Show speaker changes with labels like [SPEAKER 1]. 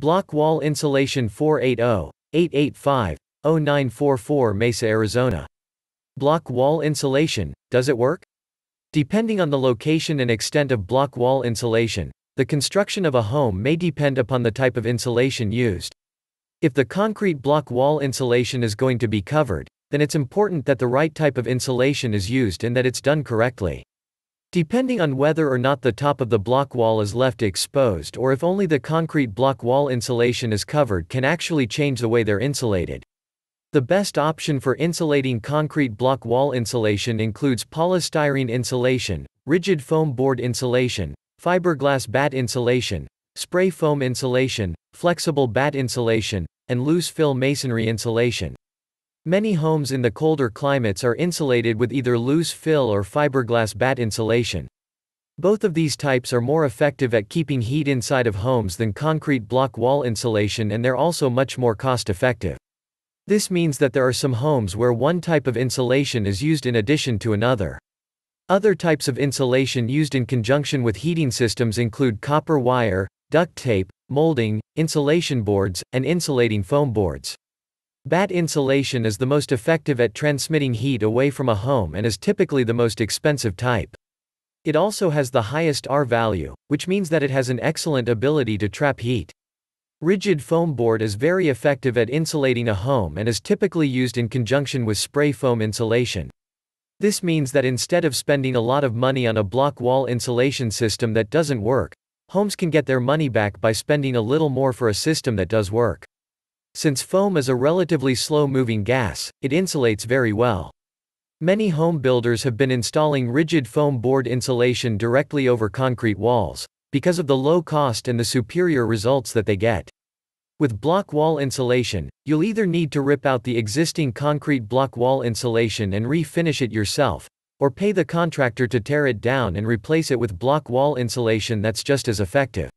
[SPEAKER 1] Block wall insulation 480-885-0944 Mesa, Arizona. Block wall insulation, does it work? Depending on the location and extent of block wall insulation, the construction of a home may depend upon the type of insulation used. If the concrete block wall insulation is going to be covered, then it's important that the right type of insulation is used and that it's done correctly. Depending on whether or not the top of the block wall is left exposed or if only the concrete block wall insulation is covered can actually change the way they're insulated. The best option for insulating concrete block wall insulation includes polystyrene insulation, rigid foam board insulation, fiberglass bat insulation, spray foam insulation, flexible bat insulation, and loose fill masonry insulation. Many homes in the colder climates are insulated with either loose fill or fiberglass bat insulation. Both of these types are more effective at keeping heat inside of homes than concrete block wall insulation and they're also much more cost effective. This means that there are some homes where one type of insulation is used in addition to another. Other types of insulation used in conjunction with heating systems include copper wire, duct tape, molding, insulation boards, and insulating foam boards. Bat insulation is the most effective at transmitting heat away from a home and is typically the most expensive type. It also has the highest R value, which means that it has an excellent ability to trap heat. Rigid foam board is very effective at insulating a home and is typically used in conjunction with spray foam insulation. This means that instead of spending a lot of money on a block wall insulation system that doesn't work, homes can get their money back by spending a little more for a system that does work. Since foam is a relatively slow-moving gas, it insulates very well. Many home builders have been installing rigid foam board insulation directly over concrete walls, because of the low cost and the superior results that they get. With block wall insulation, you'll either need to rip out the existing concrete block wall insulation and refinish it yourself, or pay the contractor to tear it down and replace it with block wall insulation that's just as effective.